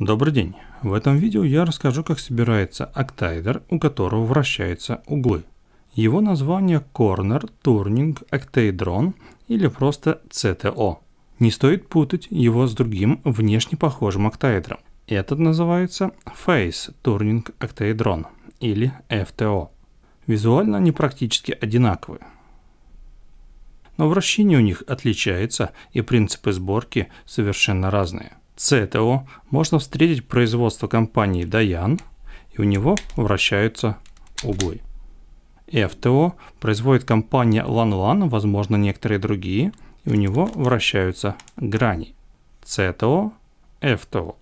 Добрый день! В этом видео я расскажу, как собирается октайдер, у которого вращаются углы. Его название Corner Turning Octahedron или просто CTO. Не стоит путать его с другим внешне похожим октаэдром. Этот называется Face Turning Octahedron или FTO. Визуально они практически одинаковые. Но вращение у них отличается и принципы сборки совершенно разные. ЦТО можно встретить производство компании Даян, и у него вращаются углы. FTO производит компания Lanlan, возможно некоторые другие, и у него вращаются грани. CTO, FTO.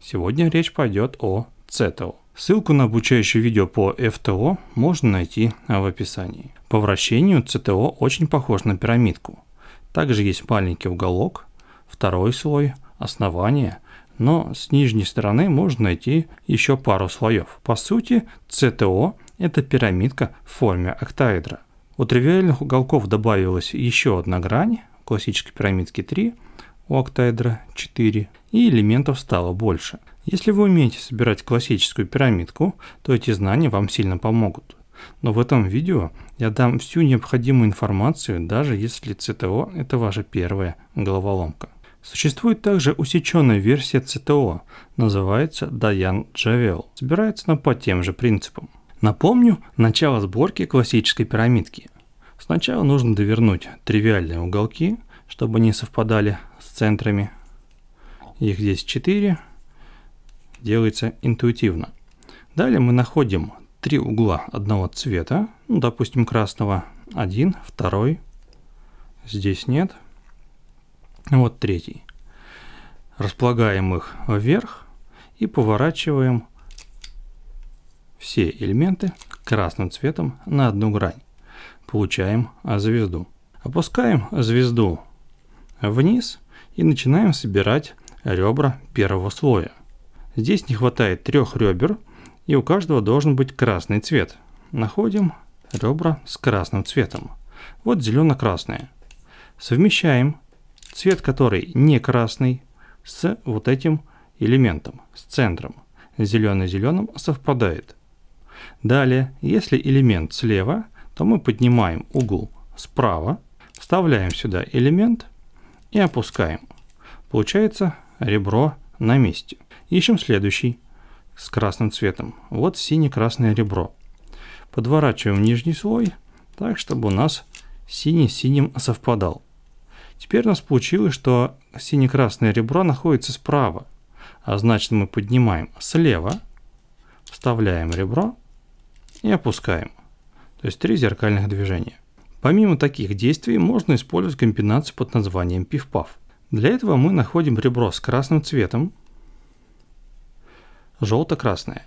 Сегодня речь пойдет о CTO. Ссылку на обучающее видео по FTO можно найти в описании. По вращению CTO очень похож на пирамидку. Также есть маленький уголок, второй слой – основания, но с нижней стороны можно найти еще пару слоев. По сути, CTO – это пирамидка в форме октаэдра. У тривиальных уголков добавилась еще одна грань, у классической пирамидки 3, у октаэдра 4, и элементов стало больше. Если вы умеете собирать классическую пирамидку, то эти знания вам сильно помогут. Но в этом видео я дам всю необходимую информацию, даже если CTO – это ваша первая головоломка. Существует также усеченная версия ЦТО, называется Даян Джавел. Собирается она по тем же принципам. Напомню, начало сборки классической пирамидки. Сначала нужно довернуть тривиальные уголки, чтобы они совпадали с центрами. Их здесь 4. Делается интуитивно. Далее мы находим три угла одного цвета, ну, допустим красного, один, второй, здесь нет – ну, вот третий. Располагаем их вверх и поворачиваем все элементы красным цветом на одну грань. Получаем звезду. Опускаем звезду вниз и начинаем собирать ребра первого слоя. Здесь не хватает трех ребер, и у каждого должен быть красный цвет. Находим ребра с красным цветом. Вот зелено-красные. Совмещаем цвет которой не красный, с вот этим элементом, с центром. Зеленый-зеленым совпадает. Далее, если элемент слева, то мы поднимаем угол справа, вставляем сюда элемент и опускаем. Получается ребро на месте. Ищем следующий с красным цветом. Вот сине-красное ребро. Подворачиваем нижний слой, так, чтобы у нас синий с синим совпадал. Теперь у нас получилось, что сине-красное ребро находится справа, а значит мы поднимаем слева, вставляем ребро и опускаем. То есть три зеркальных движения. Помимо таких действий можно использовать комбинацию под названием пиф-паф. Для этого мы находим ребро с красным цветом, желто-красное.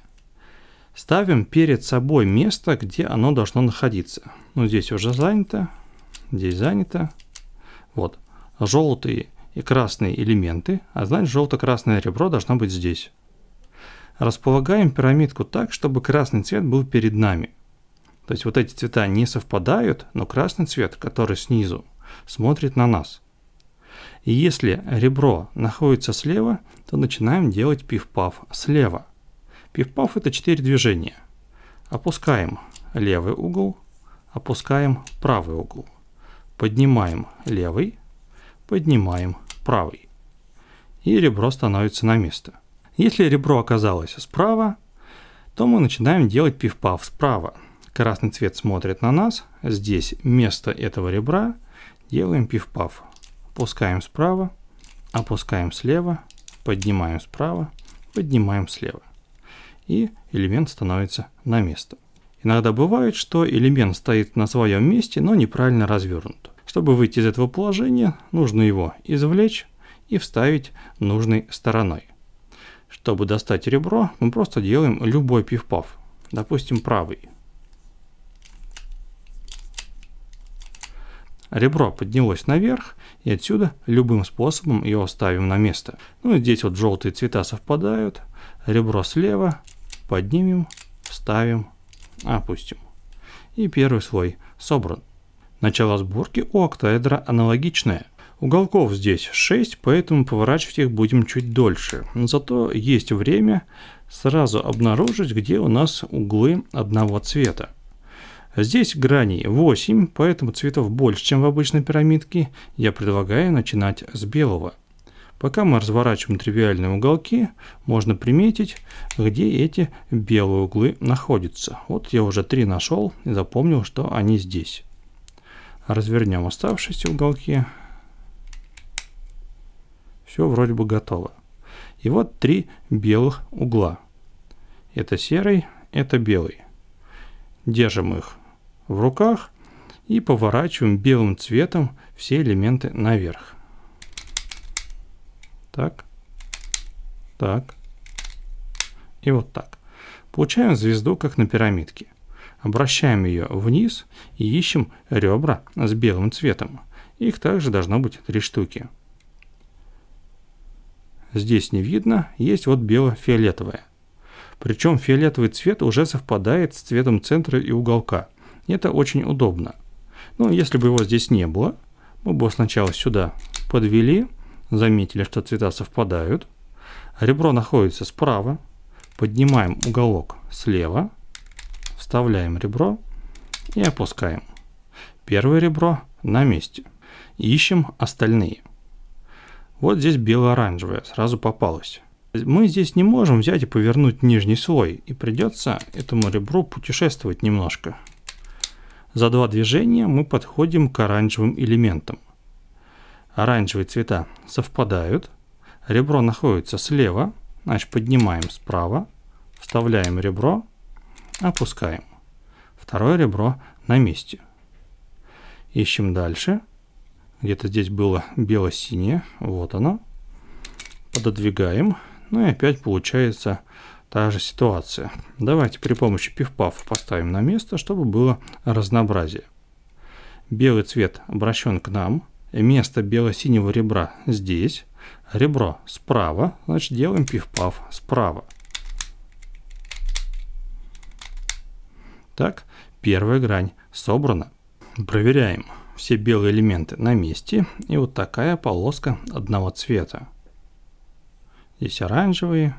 Ставим перед собой место, где оно должно находиться. Ну, здесь уже занято, здесь занято, вот, желтые и красные элементы, а значит желто-красное ребро должно быть здесь. Располагаем пирамидку так, чтобы красный цвет был перед нами. То есть вот эти цвета не совпадают, но красный цвет, который снизу, смотрит на нас. И если ребро находится слева, то начинаем делать пиф-паф слева. Пиф-паф это 4 движения. Опускаем левый угол, опускаем правый угол. Поднимаем левый, поднимаем правый. И ребро становится на место. Если ребро оказалось справа, то мы начинаем делать пиф-паф справа. Красный цвет смотрит на нас. Здесь место этого ребра делаем пиф-паф. Опускаем справа, опускаем слева, поднимаем справа, поднимаем слева. И элемент становится на место. Иногда бывает, что элемент стоит на своем месте, но неправильно развернут. Чтобы выйти из этого положения, нужно его извлечь и вставить нужной стороной. Чтобы достать ребро, мы просто делаем любой пивпав. допустим правый. Ребро поднялось наверх, и отсюда любым способом его ставим на место. Ну и здесь вот желтые цвета совпадают. Ребро слева поднимем, вставим Опустим. И первый слой собран. Начало сборки у октаэдра аналогичное. Уголков здесь 6, поэтому поворачивать их будем чуть дольше. Зато есть время сразу обнаружить, где у нас углы одного цвета. Здесь граней 8, поэтому цветов больше, чем в обычной пирамидке. Я предлагаю начинать с белого. Пока мы разворачиваем тривиальные уголки, можно приметить, где эти белые углы находятся. Вот я уже три нашел и запомнил, что они здесь. Развернем оставшиеся уголки. Все вроде бы готово. И вот три белых угла. Это серый, это белый. Держим их в руках и поворачиваем белым цветом все элементы наверх. Так. Так. И вот так. Получаем звезду, как на пирамидке. Обращаем ее вниз и ищем ребра с белым цветом. Их также должно быть три штуки. Здесь не видно, есть вот бело-фиолетовое. Причем фиолетовый цвет уже совпадает с цветом центра и уголка. Это очень удобно. Но ну, если бы его здесь не было, мы бы сначала сюда подвели заметили, что цвета совпадают. Ребро находится справа. Поднимаем уголок слева. Вставляем ребро и опускаем. Первое ребро на месте. Ищем остальные. Вот здесь бело-оранжевое сразу попалось. Мы здесь не можем взять и повернуть нижний слой, и придется этому ребру путешествовать немножко. За два движения мы подходим к оранжевым элементам оранжевые цвета совпадают. Ребро находится слева, значит поднимаем справа, вставляем ребро, опускаем. Второе ребро на месте. Ищем дальше. Где-то здесь было бело-синее, вот оно. Пододвигаем, ну и опять получается та же ситуация. Давайте при помощи пиф поставим на место, чтобы было разнообразие. Белый цвет обращен к нам, место бело-синего ребра здесь, ребро справа, значит делаем пиф-паф справа. Так, первая грань собрана. Проверяем все белые элементы на месте. И вот такая полоска одного цвета. Здесь оранжевые,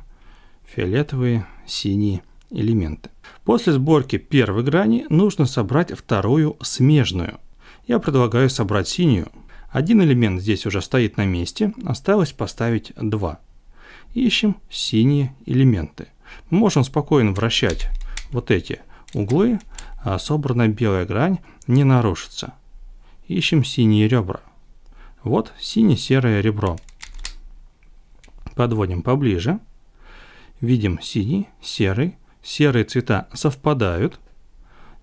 фиолетовые, синие элементы. После сборки первой грани нужно собрать вторую смежную. Я предлагаю собрать синюю. Один элемент здесь уже стоит на месте, осталось поставить два. Ищем синие элементы. Мы можем спокойно вращать вот эти углы, а собранная белая грань не нарушится. Ищем синие ребра. Вот сине-серое ребро. Подводим поближе. Видим синий, серый. Серые цвета совпадают.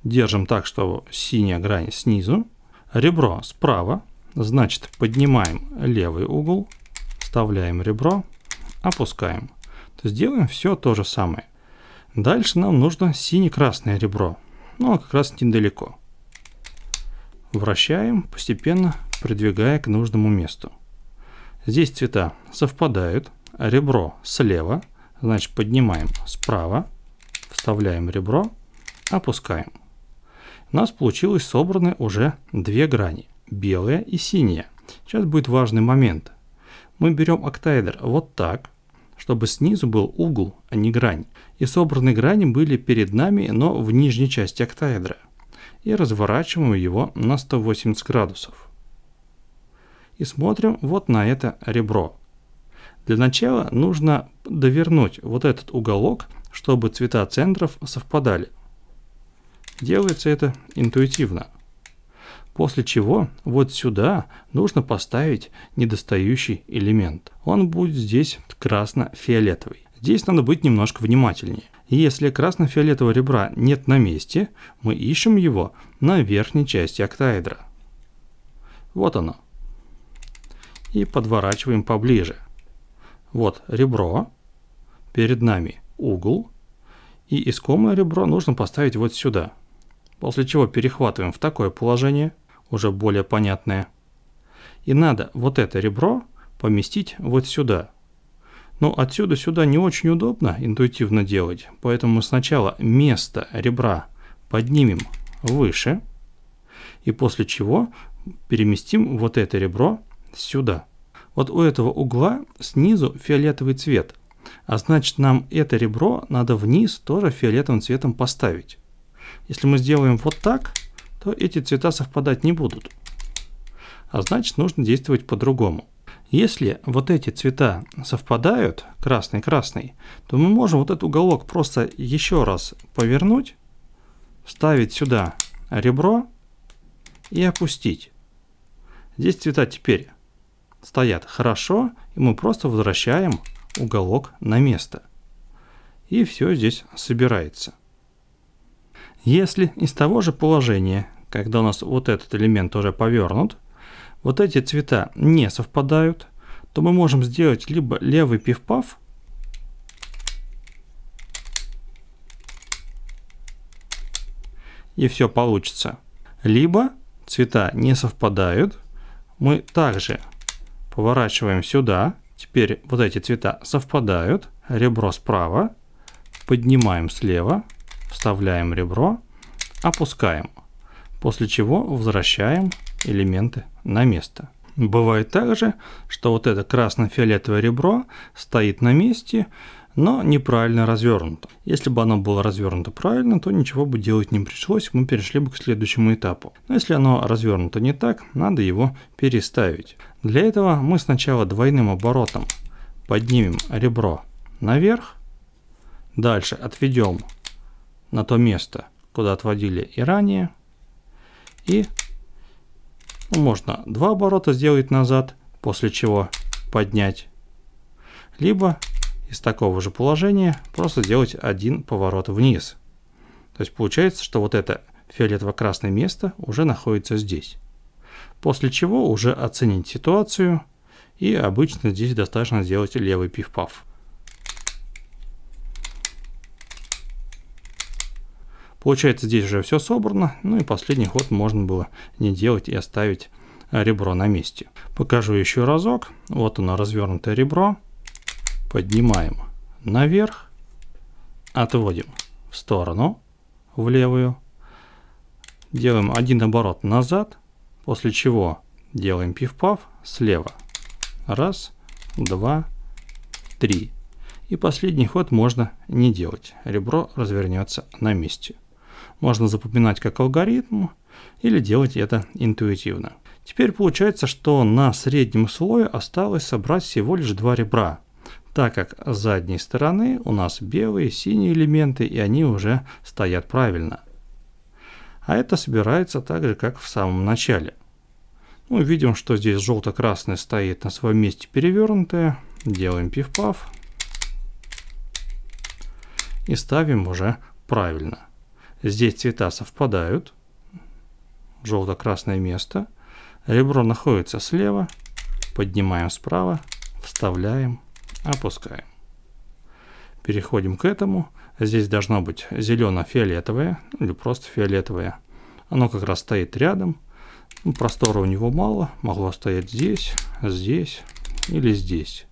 Держим так, чтобы синяя грань снизу. Ребро справа, Значит, поднимаем левый угол, вставляем ребро, опускаем. То есть делаем все то же самое. Дальше нам нужно сине-красное ребро. ну, как раз недалеко. Вращаем, постепенно придвигая к нужному месту. Здесь цвета совпадают. Ребро слева, значит поднимаем справа, вставляем ребро, опускаем. У нас получилось собраны уже две грани белое и синее. Сейчас будет важный момент. Мы берем октайдер вот так, чтобы снизу был угол, а не грань. И собранные грани были перед нами, но в нижней части октаэдра. И разворачиваем его на 180 градусов. И смотрим вот на это ребро. Для начала нужно довернуть вот этот уголок, чтобы цвета центров совпадали. Делается это интуитивно после чего вот сюда нужно поставить недостающий элемент. Он будет здесь красно-фиолетовый. Здесь надо быть немножко внимательнее. Если красно-фиолетового ребра нет на месте, мы ищем его на верхней части октаэдра. Вот оно. И подворачиваем поближе. Вот ребро, перед нами угол, и искомое ребро нужно поставить вот сюда. После чего перехватываем в такое положение – уже более понятное. И надо вот это ребро поместить вот сюда. Но отсюда сюда не очень удобно интуитивно делать, поэтому сначала место ребра поднимем выше, и после чего переместим вот это ребро сюда. Вот у этого угла снизу фиолетовый цвет, а значит нам это ребро надо вниз тоже фиолетовым цветом поставить. Если мы сделаем вот так, то эти цвета совпадать не будут. А значит, нужно действовать по-другому. Если вот эти цвета совпадают, красный-красный, то мы можем вот этот уголок просто еще раз повернуть, вставить сюда ребро и опустить. Здесь цвета теперь стоят хорошо, и мы просто возвращаем уголок на место. И все здесь собирается. Если из того же положения когда у нас вот этот элемент уже повернут, вот эти цвета не совпадают, то мы можем сделать либо левый пиф-паф, и все получится. Либо цвета не совпадают, мы также поворачиваем сюда, теперь вот эти цвета совпадают, ребро справа, поднимаем слева, вставляем ребро, опускаем. После чего возвращаем элементы на место. Бывает также, что вот это красно-фиолетовое ребро стоит на месте, но неправильно развернуто. Если бы оно было развернуто правильно, то ничего бы делать не пришлось, мы перешли бы к следующему этапу. Но если оно развернуто не так, надо его переставить. Для этого мы сначала двойным оборотом поднимем ребро наверх, дальше отведем на то место, куда отводили и ранее, и ну, можно два оборота сделать назад, после чего поднять. Либо из такого же положения просто сделать один поворот вниз. То есть получается, что вот это фиолетово-красное место уже находится здесь. После чего уже оценить ситуацию и обычно здесь достаточно сделать левый пиф-паф. Получается, здесь уже все собрано, ну и последний ход можно было не делать и оставить а, ребро на месте. Покажу еще разок. Вот оно, развернутое ребро. Поднимаем наверх, отводим в сторону, в левую. Делаем один оборот назад, после чего делаем пиф-паф слева. Раз, два, три. И последний ход можно не делать. Ребро развернется на месте можно запоминать как алгоритм или делать это интуитивно. Теперь получается, что на среднем слое осталось собрать всего лишь два ребра, так как с задней стороны у нас белые, синие элементы, и они уже стоят правильно. А это собирается так же, как в самом начале. Ну, видим, что здесь желто-красное стоит на своем месте перевернутое. Делаем пиф-паф. И ставим уже правильно. Здесь цвета совпадают. Желто-красное место. Ребро находится слева. Поднимаем справа. Вставляем. Опускаем. Переходим к этому. Здесь должно быть зелено-фиолетовое или просто фиолетовое. Оно как раз стоит рядом. Ну, простора у него мало. Могло стоять здесь, здесь или здесь.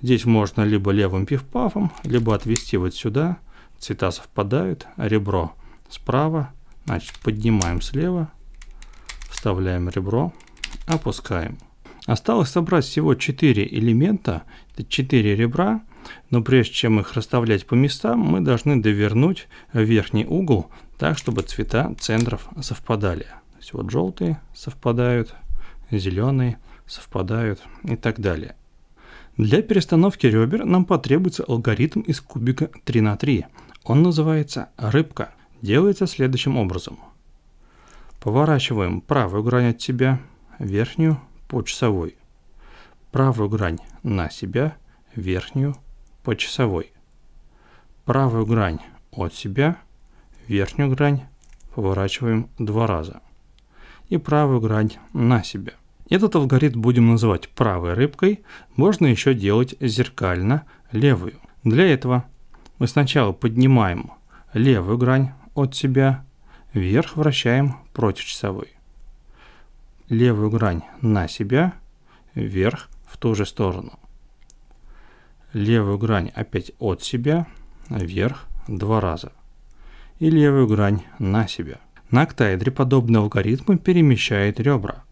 Здесь можно либо левым пиф-пафом, либо отвести вот сюда. Цвета совпадают. Ребро справа, значит поднимаем слева, вставляем ребро, опускаем. Осталось собрать всего 4 элемента, 4 ребра, но прежде чем их расставлять по местам, мы должны довернуть верхний угол так, чтобы цвета центров совпадали. То есть вот желтые совпадают, зеленые совпадают и так далее. Для перестановки ребер нам потребуется алгоритм из кубика 3 на 3. Он называется «рыбка» делается следующим образом. Поворачиваем правую грань от себя, верхнюю по часовой. Правую грань на себя, верхнюю по часовой. Правую грань от себя, верхнюю грань поворачиваем два раза. И правую грань на себя. Этот алгоритм будем называть правой рыбкой, можно еще делать зеркально левую. Для этого мы сначала поднимаем левую грань от себя, вверх вращаем против часовой. Левую грань на себя, вверх в ту же сторону. Левую грань опять от себя, вверх два раза. И левую грань на себя. На октаэдре подобные алгоритмы перемещают ребра.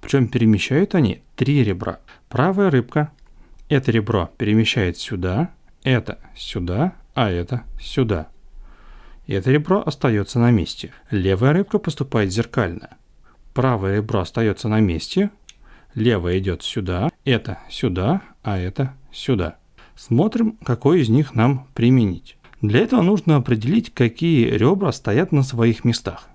Причем перемещают они три ребра. Правая рыбка это ребро перемещает сюда, это сюда, а это сюда и это ребро остается на месте. Левая рыбка поступает зеркально. Правое ребро остается на месте, левое идет сюда, это сюда, а это сюда. Смотрим, какой из них нам применить. Для этого нужно определить, какие ребра стоят на своих местах.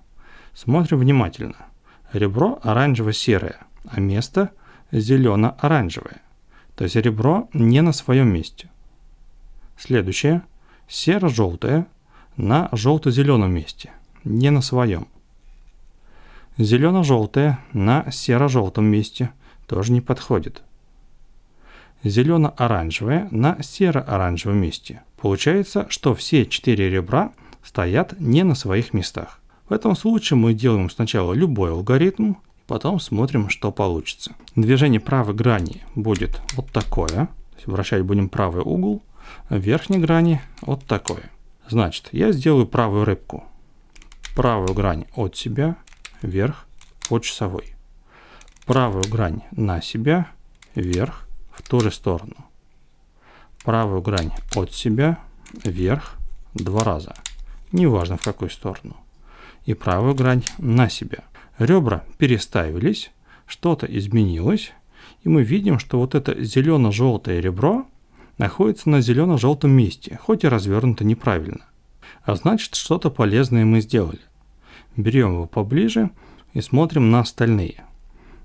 Смотрим внимательно. Ребро оранжево-серое, а место зелено-оранжевое. То есть ребро не на своем месте. Следующее серо-желтое, на желто-зеленом месте, не на своем. Зелено-желтое на серо-желтом месте тоже не подходит. Зелено-оранжевое на серо-оранжевом месте. Получается, что все четыре ребра стоят не на своих местах. В этом случае мы делаем сначала любой алгоритм, потом смотрим, что получится. Движение правой грани будет вот такое. Вращать будем правый угол. Верхней грани вот такое. Значит, я сделаю правую рыбку. Правую грань от себя, вверх, по часовой. Правую грань на себя, вверх, в ту же сторону. Правую грань от себя, вверх, два раза. Неважно в какую сторону. И правую грань на себя. Ребра переставились, что-то изменилось. И мы видим, что вот это зелено-желтое ребро находится на зелено-желтом месте, хоть и развернуто неправильно. А значит, что-то полезное мы сделали. Берем его поближе и смотрим на остальные.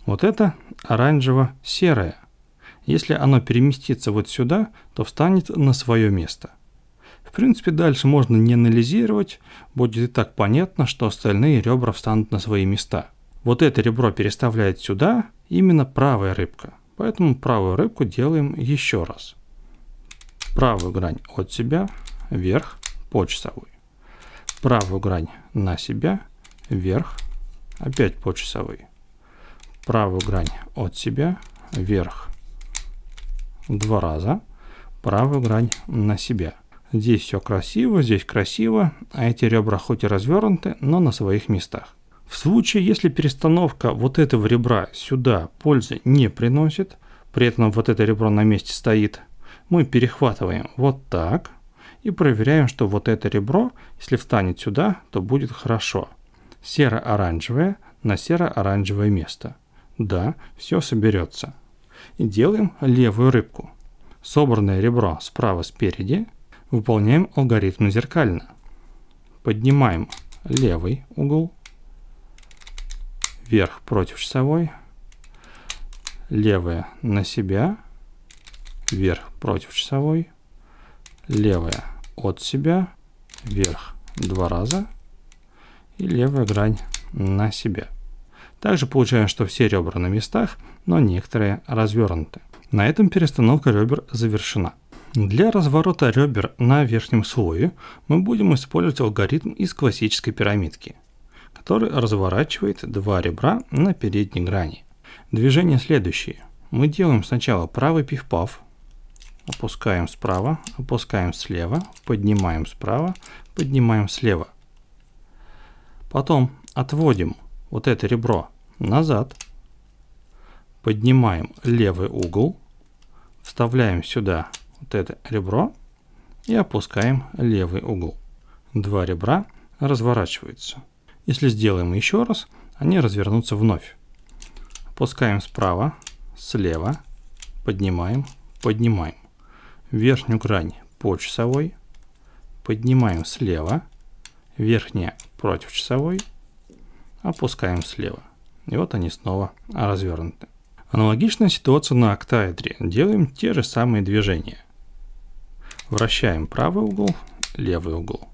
Вот это оранжево-серое. Если оно переместится вот сюда, то встанет на свое место. В принципе, дальше можно не анализировать, будет и так понятно, что остальные ребра встанут на свои места. Вот это ребро переставляет сюда именно правая рыбка, поэтому правую рыбку делаем еще раз правую грань от себя вверх по часовой. Правую грань на себя вверх опять по часовой. Правую грань от себя вверх два раза. Правую грань на себя. Здесь все красиво, здесь красиво, а эти ребра хоть и развернуты, но на своих местах. В случае, если перестановка вот этого ребра сюда пользы не приносит, при этом вот это ребро на месте стоит, мы перехватываем вот так и проверяем, что вот это ребро, если встанет сюда, то будет хорошо. Серо-оранжевое на серо-оранжевое место. Да, все соберется. И делаем левую рыбку. Собранное ребро справа спереди выполняем алгоритм зеркально. Поднимаем левый угол, вверх против часовой, левое на себя – вверх против часовой, левая от себя, вверх два раза и левая грань на себя. Также получаем, что все ребра на местах, но некоторые развернуты. На этом перестановка ребер завершена. Для разворота ребер на верхнем слое мы будем использовать алгоритм из классической пирамидки, который разворачивает два ребра на передней грани. Движение следующее. Мы делаем сначала правый пиф-паф, опускаем справа, опускаем слева, поднимаем справа, поднимаем слева. Потом отводим вот это ребро назад, поднимаем левый угол, вставляем сюда вот это ребро и опускаем левый угол. Два ребра разворачиваются. Если сделаем еще раз, они развернутся вновь. Опускаем справа, слева, поднимаем, поднимаем верхнюю грань по часовой, поднимаем слева, верхняя против часовой, опускаем слева. И вот они снова развернуты. Аналогичная ситуация на октаэдре. Делаем те же самые движения. Вращаем правый угол, левый угол.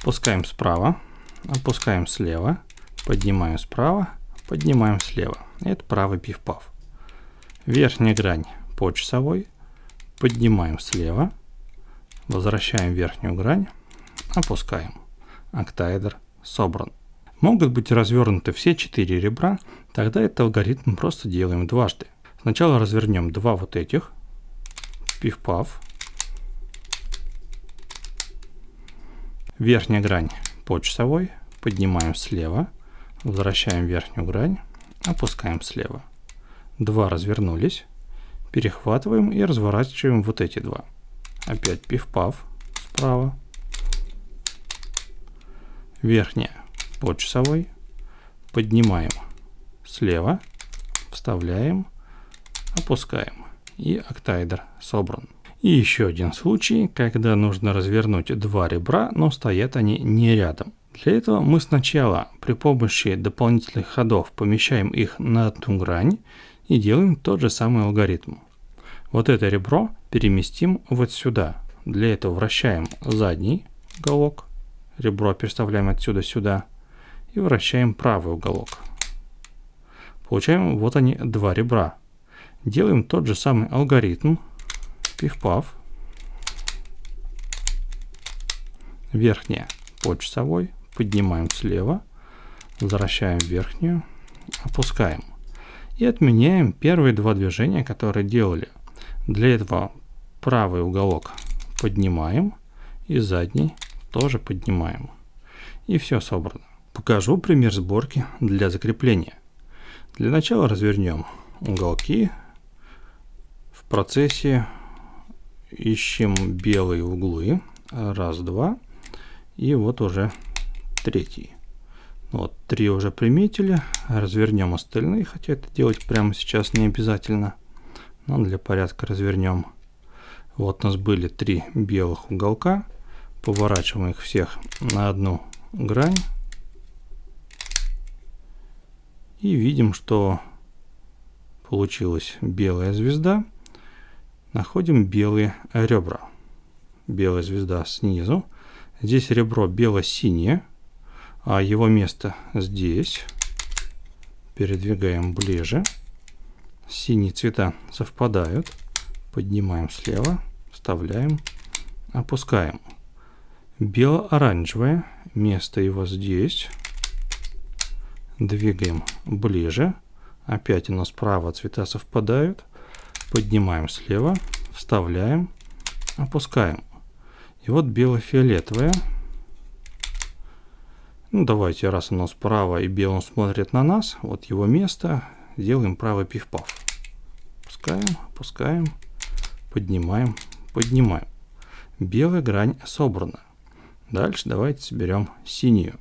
Опускаем справа, опускаем слева, поднимаем справа, поднимаем слева. Это правый пиф-паф. Верхняя грань по часовой, Поднимаем слева, возвращаем верхнюю грань, опускаем. Октаэдр собран. Могут быть развернуты все четыре ребра, тогда этот алгоритм просто делаем дважды. Сначала развернем два вот этих, пиф-паф, верхняя грань по часовой, поднимаем слева, возвращаем верхнюю грань, опускаем слева. Два развернулись, перехватываем и разворачиваем вот эти два. Опять пиф-паф справа. Верхняя по часовой. Поднимаем слева, вставляем, опускаем. И октайдер собран. И еще один случай, когда нужно развернуть два ребра, но стоят они не рядом. Для этого мы сначала при помощи дополнительных ходов помещаем их на одну грань и делаем тот же самый алгоритм. Вот это ребро переместим вот сюда. Для этого вращаем задний уголок. Ребро переставляем отсюда сюда. И вращаем правый уголок. Получаем вот они, два ребра. Делаем тот же самый алгоритм. Пиф-паф. Верхняя по часовой. Поднимаем слева. Возвращаем верхнюю. Опускаем. И отменяем первые два движения, которые делали – для этого правый уголок поднимаем и задний тоже поднимаем. И все собрано. Покажу пример сборки для закрепления. Для начала развернем уголки. В процессе ищем белые углы. Раз, два. И вот уже третий. Ну вот, три уже приметили. Развернем остальные, хотя это делать прямо сейчас не обязательно. Ну для порядка развернем. Вот у нас были три белых уголка. Поворачиваем их всех на одну грань. И видим, что получилась белая звезда. Находим белые ребра. Белая звезда снизу. Здесь ребро бело-синее, а его место здесь. Передвигаем ближе. Ближе синие цвета совпадают. Поднимаем слева, вставляем, опускаем. Бело-оранжевое, место его здесь. Двигаем ближе. Опять у нас справа цвета совпадают. Поднимаем слева, вставляем, опускаем. И вот бело-фиолетовое. Ну, давайте, раз оно справа и белым смотрит на нас, вот его место, Делаем правый пиф-паф. Опускаем, опускаем, поднимаем, поднимаем. Белая грань собрана. Дальше давайте соберем синюю.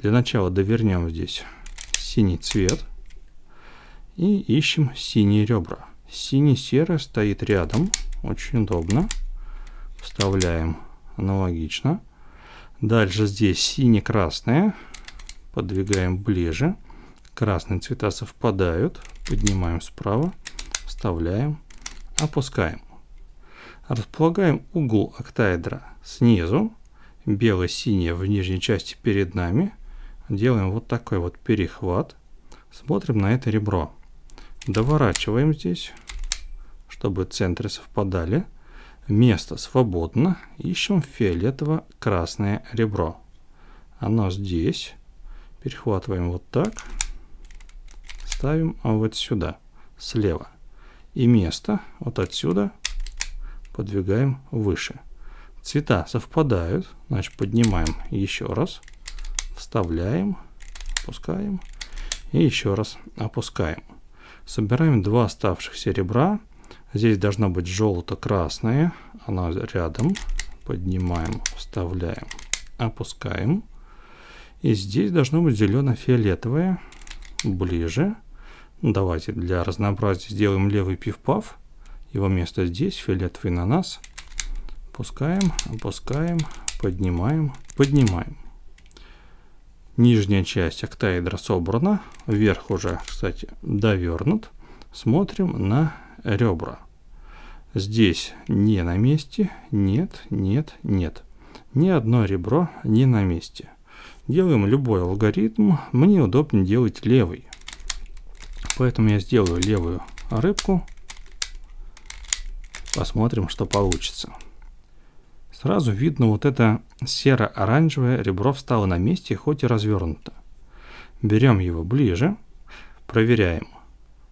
Для начала довернем здесь синий цвет. И ищем синие ребра. Синий-серый стоит рядом. Очень удобно. Вставляем аналогично. Дальше здесь сине-красное. Подвигаем Ближе Красные цвета совпадают. Поднимаем справа, вставляем, опускаем. Располагаем угол октаэдра снизу, бело-синее в нижней части перед нами. Делаем вот такой вот перехват. Смотрим на это ребро. Доворачиваем здесь, чтобы центры совпадали. Место свободно. Ищем фиолетово-красное ребро. Оно здесь. Перехватываем вот так ставим а вот сюда, слева. И место вот отсюда подвигаем выше. Цвета совпадают, значит поднимаем еще раз, вставляем, опускаем и еще раз опускаем. Собираем два оставшихся ребра. Здесь должна быть желто-красная, она рядом. Поднимаем, вставляем, опускаем. И здесь должно быть зелено-фиолетовое ближе. Ну, давайте для разнообразия сделаем левый пиф-паф. Его место здесь, фиолетовый на нас. Опускаем, опускаем, поднимаем, поднимаем. Нижняя часть октаэдра собрана. Вверх уже, кстати, довернут. Смотрим на ребра. Здесь не на месте. Нет, нет, нет. Ни одно ребро не на месте. Делаем любой алгоритм. Мне удобнее делать левый. Поэтому я сделаю левую рыбку. Посмотрим, что получится. Сразу видно вот это серо-оранжевое ребро встало на месте, хоть и развернуто. Берем его ближе, проверяем,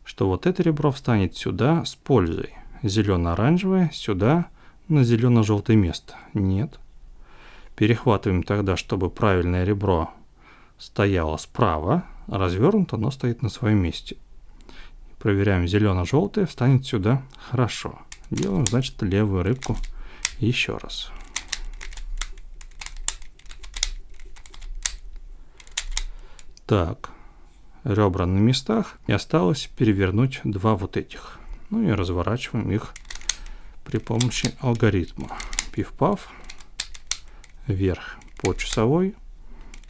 что вот это ребро встанет сюда с пользой. Зелено-оранжевое сюда на зелено-желтое место. Нет. Перехватываем тогда, чтобы правильное ребро стояло справа, развернуто, но стоит на своем месте. Проверяем зелено-желтое, встанет сюда. Хорошо. Делаем, значит, левую рыбку еще раз. Так, ребра на местах. И осталось перевернуть два вот этих. Ну и разворачиваем их при помощи алгоритма. Пиф-паф, вверх по часовой,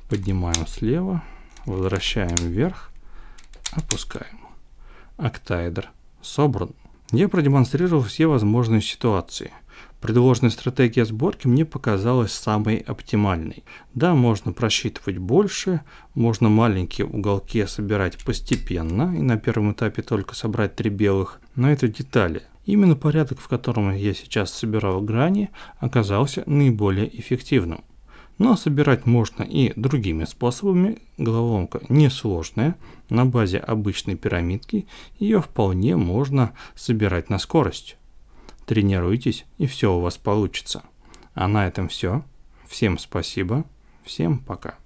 поднимаем слева, возвращаем вверх, опускаем октаэдр собран. Я продемонстрировал все возможные ситуации. Предложенная стратегия сборки мне показалась самой оптимальной. Да, можно просчитывать больше, можно маленькие уголки собирать постепенно и на первом этапе только собрать три белых, но это детали. Именно порядок, в котором я сейчас собирал грани, оказался наиболее эффективным. Но собирать можно и другими способами. Головоломка несложная. На базе обычной пирамидки ее вполне можно собирать на скорость. Тренируйтесь, и все у вас получится. А на этом все. Всем спасибо. Всем пока.